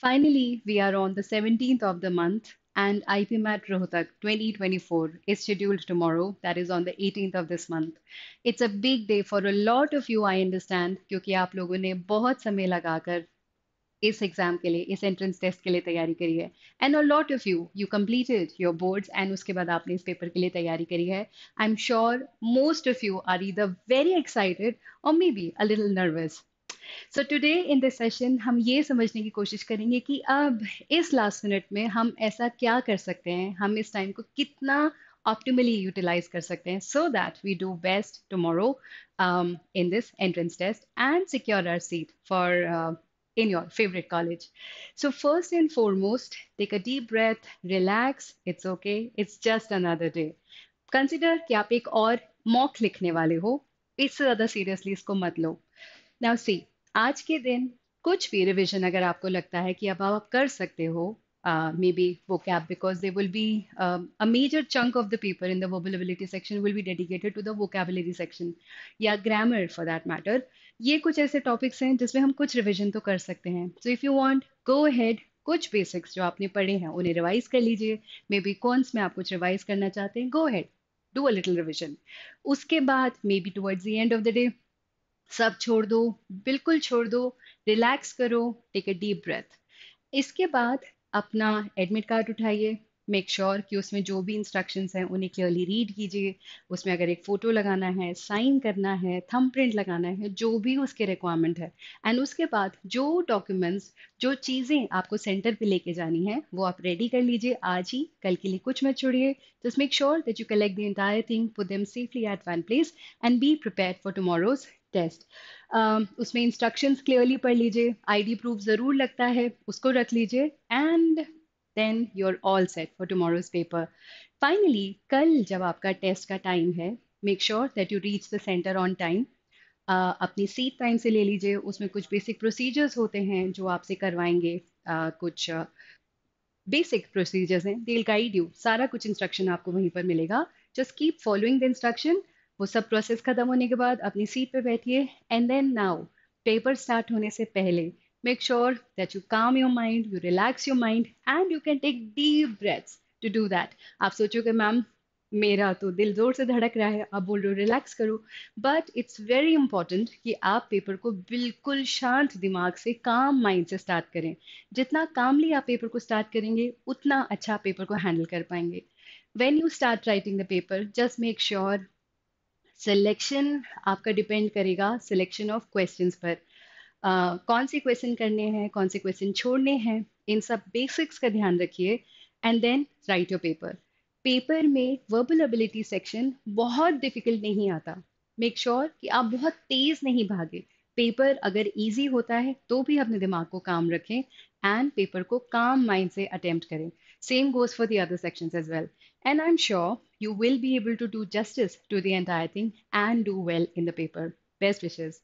Finally, we are on the 17th of the month and IPMAT Rohtak 2024 is scheduled tomorrow. That is on the 18th of this month. It's a big day for a lot of you, I understand, because you have been very time for this exam, ke liye, is entrance test. Ke liye kari And a lot of you, you completed your boards and uske baad aapne is paper. Ke liye kari I'm sure most of you are either very excited or maybe a little nervous. So today in this session हम ये समझने की कोशिश करेंगे कि अब इस last minute में हम ऐसा क्या कर सकते हैं हम इस टाइम को कितना ऑप्टिमली यूटिलाइज कर सकते हैं so that we do best tomorrow in this entrance test and secure our seat for in your favourite college so first and foremost take a deep breath relax it's okay it's just another day consider कि आप एक और mock लिखने वाले हो इससे ज़्यादा seriously इसको मत लो नाउ सी आज के दिन कुछ भी रिविजन अगर आपको लगता है कि अब आप कर सकते हो मे बी वो कैब because they will be a major chunk of the paper in the verbal ability section will be dedicated to the vocabulary section या ग्रामर फॉर दैट मैटर ये कुछ ऐसे टॉपिक्स हैं जिसमें हम कुछ रिविजन तो कर सकते हैं so if you want go ahead कुछ बेसिक्स जो आपने पढ़े हैं उन्हें रिवाइज कर लीजिए मे बी कॉन्स में आप कुछ रिवाइज करना चाहते हैं go ahead do a little revision उसके बाद may be towards the end of the day सब छोड़ दो बिल्कुल छोड़ दो रिलैक्स करो टेक अ डीप ब्रेथ इसके बाद अपना एडमिट कार्ड उठाइए मेक श्योर sure कि उसमें जो भी इंस्ट्रक्शंस हैं उन्हें क्लियरली रीड कीजिए उसमें अगर एक फ़ोटो लगाना है साइन करना है थम प्रिंट लगाना है जो भी उसके रिक्वायरमेंट है एंड उसके बाद जो डॉक्यूमेंट्स जो चीज़ें आपको सेंटर पे लेके जानी है वो आप रेडी कर लीजिए आज ही कल के लिए कुछ मत छोड़िए just make sure that you collect the entire thing put them safely at one place and be prepare for tomorrow's test उसमें इंस्ट्रक्शंस क्लियरली पढ़ लीजिए आईडी प्रूफ ज़रूर लगता है उसको रख लीजिए and then you are all set for tomorrow's paper finally कल जब आपका टेस्ट का टाइम है make sure that you reach the centre on time अपनी सीट टाइम से ले लीजिए उसमें कुछ बेसिक प्रोसीजर्स होते हैं जो आपसे करवाएंगे uh, कुछ बेसिक प्रोसीजर्स हैं दिल गाइड यू सारा कुछ इंस्ट्रक्शन आपको वहीं पर मिलेगा just keep following the instruction वो सब प्रोसेस खत्म होने के बाद अपनी सीट पर बैठिए and then now paper start होने से पहले make sure that you calm your mind you relax your mind and you can take deep breath to do that आप सोचोगे मैम मेरा तो दिल जोर से धड़क रहा है आप बोल रहे हो रिलैक्स करो बट इट्स वेरी इंपॉर्टेंट कि आप पेपर को बिल्कुल शांत दिमाग से काम माइंड से स्टार्ट करें जितना कामली आप पेपर को स्टार्ट करेंगे उतना अच्छा पेपर को हैंडल कर पाएंगे when you start writing the paper just make sure selection आपका डिपेंड करेगा सिलेक्शन ऑफ क्वेश्चन पर Uh, कौन से क्वेश्चन करने हैं कौन से क्वेश्चन छोड़ने हैं इन सब बेसिक्स का ध्यान रखिए and then write your paper paper में वर्बल एबिलिटी सेक्शन बहुत डिफिकल्ट नहीं आता मेक श्योर sure कि आप बहुत तेज नहीं भागे पेपर अगर इजी होता है तो भी अपने दिमाग को काम रखें एंड पेपर को काम माइंड से अटेम्प्ट करें Same goes for the other sections as well. And I'm sure you will be able to do justice to the entire thing and do well in the paper. Best wishes.